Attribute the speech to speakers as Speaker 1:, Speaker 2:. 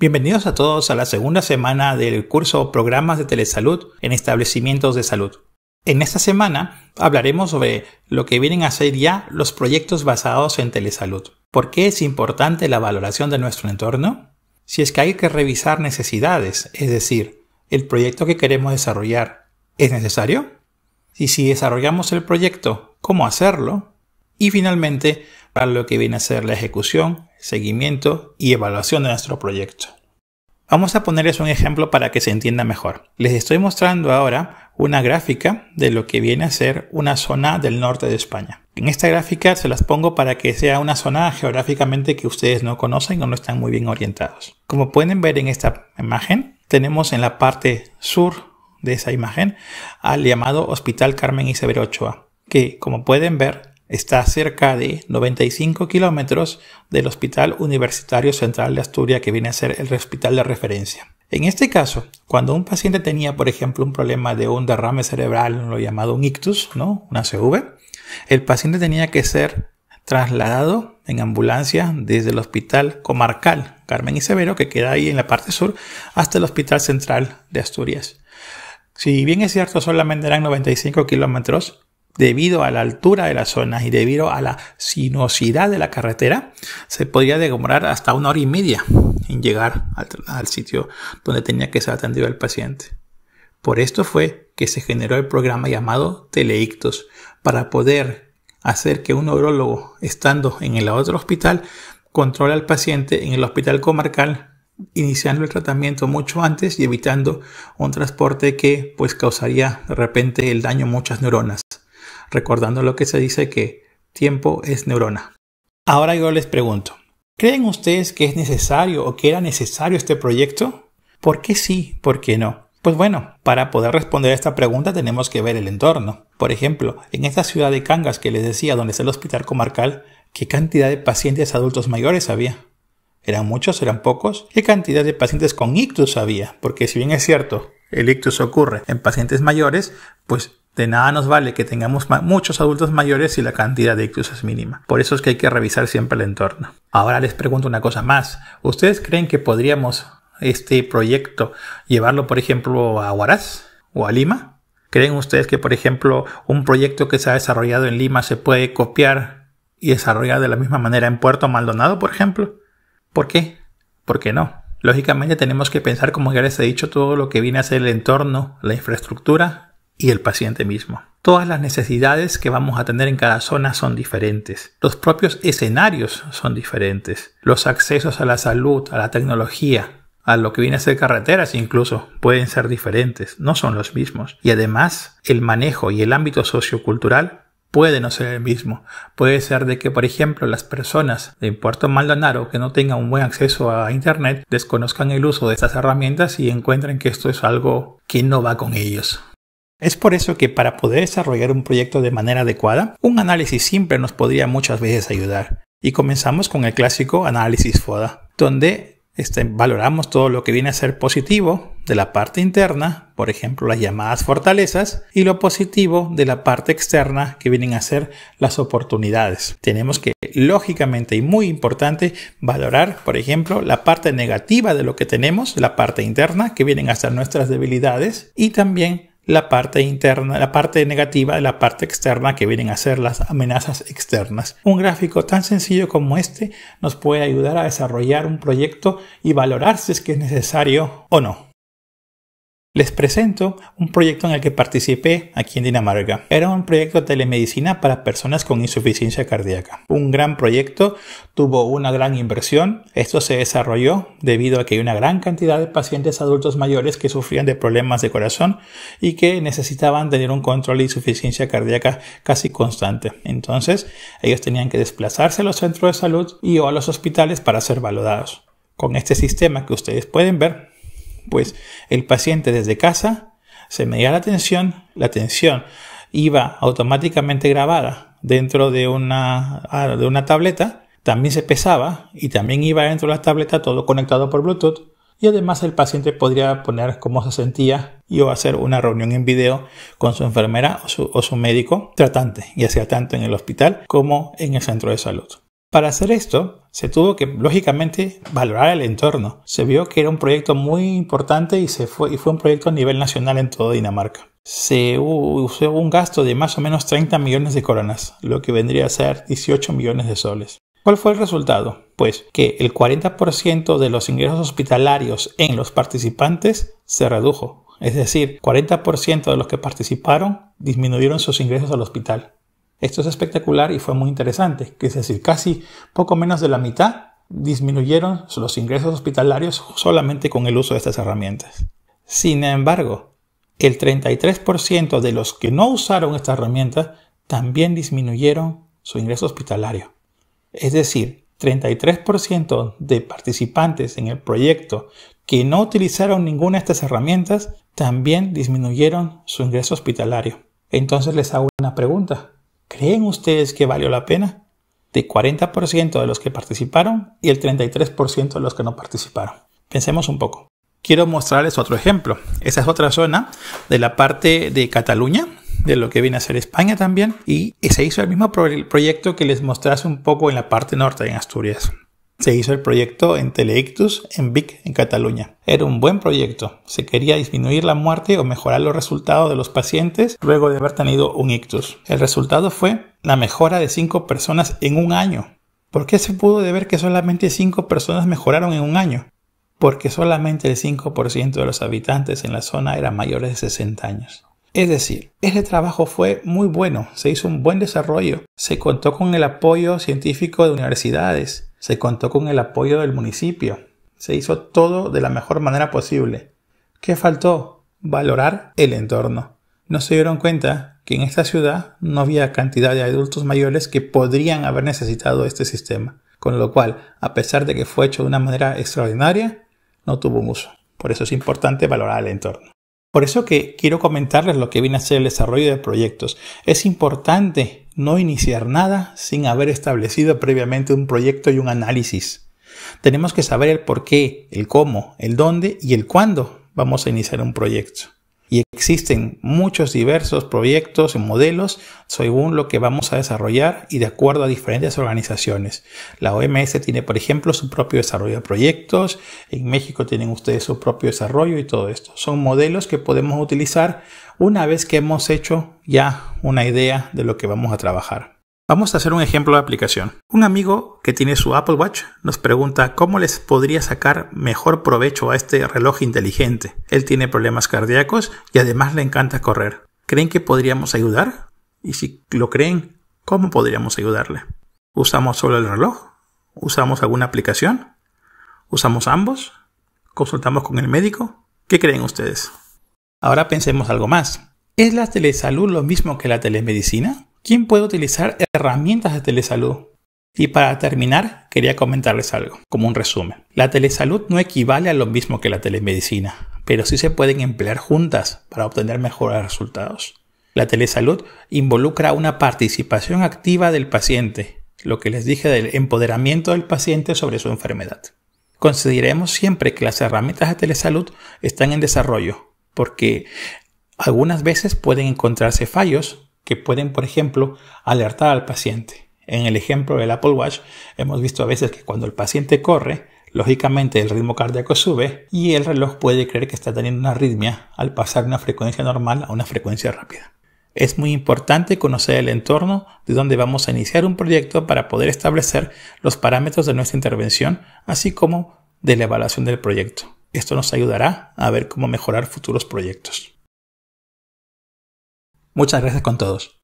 Speaker 1: Bienvenidos a todos a la segunda semana del curso Programas de Telesalud en Establecimientos de Salud. En esta semana hablaremos sobre lo que vienen a ser ya los proyectos basados en telesalud. ¿Por qué es importante la valoración de nuestro entorno? Si es que hay que revisar necesidades, es decir, el proyecto que queremos desarrollar, ¿es necesario? Y si desarrollamos el proyecto, ¿cómo hacerlo? Y finalmente, para lo que viene a ser la ejecución seguimiento y evaluación de nuestro proyecto. Vamos a ponerles un ejemplo para que se entienda mejor. Les estoy mostrando ahora una gráfica de lo que viene a ser una zona del norte de España. En esta gráfica se las pongo para que sea una zona geográficamente que ustedes no conocen o no están muy bien orientados. Como pueden ver en esta imagen, tenemos en la parte sur de esa imagen al llamado Hospital Carmen Severo Ochoa, que como pueden ver Está cerca de 95 kilómetros del Hospital Universitario Central de Asturias, que viene a ser el hospital de referencia. En este caso, cuando un paciente tenía, por ejemplo, un problema de un derrame cerebral, lo llamado un ictus, ¿no? Una CV, el paciente tenía que ser trasladado en ambulancia desde el hospital comarcal Carmen y Severo, que queda ahí en la parte sur, hasta el hospital central de Asturias. Si bien es cierto, solamente eran 95 kilómetros, debido a la altura de la zona y debido a la sinuosidad de la carretera, se podía demorar hasta una hora y media en llegar al, sitio donde tenía que ser atendido el paciente. Por esto fue que se generó el programa llamado Teleictos, para poder hacer que un neurólogo, estando en el otro hospital, controle al paciente en el hospital comarcal, iniciando el tratamiento mucho antes y evitando un transporte que pues causaría de repente el daño a muchas neuronas recordando lo que se dice que tiempo es neurona. Ahora yo les pregunto, ¿creen ustedes que es necesario o que era necesario este proyecto? ¿Por qué sí? ¿Por qué no? Pues bueno, para poder responder a esta pregunta tenemos que ver el entorno. Por ejemplo, en esta ciudad de Cangas que les decía donde está el hospital comarcal, ¿qué cantidad de pacientes adultos mayores había? ¿Eran muchos? ¿Eran pocos? ¿Qué cantidad de pacientes con ictus había? Porque si bien es cierto, el ictus ocurre en pacientes mayores, pues de nada nos vale que tengamos muchos adultos mayores y la cantidad de ictus es mínima. Por eso es que hay que revisar siempre el entorno. Ahora les pregunto una cosa más. ¿Ustedes creen que podríamos este proyecto llevarlo, por ejemplo, a Huaraz o a Lima? ¿Creen ustedes que, por ejemplo, un proyecto que se ha desarrollado en Lima se puede copiar y desarrollar de la misma manera en Puerto Maldonado, por ejemplo? ¿Por qué? ¿Por qué no? Lógicamente tenemos que pensar, como ya les he dicho, todo lo que viene a ser el entorno, la infraestructura y el paciente mismo. Todas las necesidades que vamos a tener en cada zona son diferentes. Los propios escenarios son diferentes. Los accesos a la salud, a la tecnología, a lo que viene a ser carreteras incluso, pueden ser diferentes, no son los mismos. Y además, el manejo y el ámbito sociocultural puede no ser el mismo. Puede ser de que, por ejemplo, las personas de Puerto Maldonado que no tengan un buen acceso a Internet desconozcan el uso de estas herramientas y encuentren que esto es algo que no va con ellos. Es por eso que para poder desarrollar un proyecto de manera adecuada, un análisis simple nos podría muchas veces ayudar. Y comenzamos con el clásico análisis FODA, donde este, valoramos todo lo que viene a ser positivo de la parte interna, por ejemplo las llamadas fortalezas, y lo positivo de la parte externa que vienen a ser las oportunidades. Tenemos que, lógicamente y muy importante, valorar, por ejemplo, la parte negativa de lo que tenemos, la parte interna, que vienen a ser nuestras debilidades, y también la parte interna, la parte negativa de la parte externa que vienen a ser las amenazas externas. Un gráfico tan sencillo como este nos puede ayudar a desarrollar un proyecto y valorar si es que es necesario o no. Les presento un proyecto en el que participé aquí en Dinamarca. Era un proyecto de telemedicina para personas con insuficiencia cardíaca. Un gran proyecto, tuvo una gran inversión. Esto se desarrolló debido a que hay una gran cantidad de pacientes adultos mayores que sufrían de problemas de corazón y que necesitaban tener un control de insuficiencia cardíaca casi constante. Entonces, ellos tenían que desplazarse a los centros de salud y o a los hospitales para ser valorados. Con este sistema que ustedes pueden ver, pues el paciente desde casa se medía la tensión, la tensión iba automáticamente grabada dentro de una, ah, de una tableta, también se pesaba y también iba dentro de la tableta todo conectado por Bluetooth y además el paciente podría poner cómo se sentía y o hacer una reunión en video con su enfermera o su, o su médico tratante, ya sea tanto en el hospital como en el centro de salud. Para hacer esto, se tuvo que, lógicamente, valorar el entorno. Se vio que era un proyecto muy importante y, fue, fue un proyecto a nivel nacional en toda Dinamarca. Se usó un gasto de más o menos 30 millones de coronas, lo que vendría a ser 18 millones de soles. ¿Cuál fue el resultado? Pues que el 40% de los ingresos hospitalarios en los participantes se redujo. Es decir, 40% de los que participaron disminuyeron sus ingresos al hospital. Esto es espectacular y fue muy interesante, que es decir, casi poco menos de la mitad disminuyeron los ingresos hospitalarios solamente con el uso de estas herramientas. Sin embargo, el 33% de los que no usaron esta herramienta también disminuyeron su ingreso hospitalario. Es decir, 33% de participantes en el proyecto que no utilizaron ninguna de estas herramientas también disminuyeron su ingreso hospitalario. Entonces les hago una pregunta. ¿Creen ustedes que valió la pena? De 40% de los que participaron y el 33% de los que no participaron. Pensemos un poco. Quiero mostrarles otro ejemplo. Esa es otra zona de la parte de Cataluña, de lo que viene a ser España también, y se hizo el mismo proyecto que les mostrase un poco en la parte norte, en Asturias se hizo el proyecto en Teleictus en Vic, en Cataluña. Era un buen proyecto. Se quería disminuir la muerte o mejorar los resultados de los pacientes luego de haber tenido un ictus. El resultado fue la mejora de 5 personas en un año. ¿Por qué se pudo ver que solamente 5 personas mejoraron en un año? Porque solamente el 5% de los habitantes en la zona eran mayores de 60 años. Es decir, este trabajo fue muy bueno, se hizo un buen desarrollo, se contó con el apoyo científico de universidades, se contó con el apoyo del municipio, se hizo todo de la mejor manera posible. ¿Qué faltó? Valorar el entorno. No se dieron cuenta que en esta ciudad no había cantidad de adultos mayores que podrían haber necesitado este sistema, con lo cual, a pesar de que fue hecho de una manera extraordinaria, no tuvo un uso. Por eso es importante valorar el entorno. Por eso que quiero comentarles lo que viene a ser el desarrollo de proyectos. Es importante no iniciar nada sin haber establecido previamente un proyecto y un análisis. Tenemos que saber el por qué, el cómo, el dónde y el cuándo vamos a iniciar un proyecto y existen muchos diversos proyectos y modelos según lo que vamos a desarrollar y de acuerdo a diferentes organizaciones. La OMS tiene, por ejemplo, su propio desarrollo de proyectos, en México tienen ustedes su propio desarrollo y todo esto. Son modelos que podemos utilizar una vez que hemos hecho ya una idea de lo que vamos a trabajar. Vamos a hacer un ejemplo de aplicación. Un amigo que tiene su Apple Watch nos pregunta cómo les podría sacar mejor provecho a este reloj inteligente. Él tiene problemas cardíacos y además le encanta correr. ¿Creen que podríamos ayudar? Y si lo creen, ¿cómo podríamos ayudarle? ¿Usamos solo el reloj? ¿Usamos alguna aplicación? ¿Usamos ambos? ¿Consultamos con el médico? ¿Qué creen ustedes? Ahora pensemos algo más. ¿Es la telesalud lo mismo que la telemedicina? quién puede utilizar herramientas de telesalud. Y para terminar, quería comentarles algo, como un resumen. La telesalud no equivale a lo mismo que la telemedicina, pero sí se pueden emplear juntas para obtener mejores resultados. La telesalud involucra una participación activa del paciente, lo que les dije del empoderamiento del paciente sobre su enfermedad. Consideremos siempre que las herramientas de telesalud están en desarrollo, porque algunas veces pueden encontrarse fallos que pueden, por ejemplo, alertar al paciente. En el ejemplo del Apple Watch hemos visto a veces que cuando el paciente corre, lógicamente el ritmo cardíaco sube y el reloj puede creer que está teniendo una arritmia al pasar de una frecuencia normal a una frecuencia rápida. Es muy importante conocer el entorno de donde vamos a iniciar un proyecto para poder establecer los parámetros de nuestra intervención, así como de la evaluación del proyecto. Esto nos ayudará a ver cómo mejorar futuros proyectos. Muchas gracias con todos.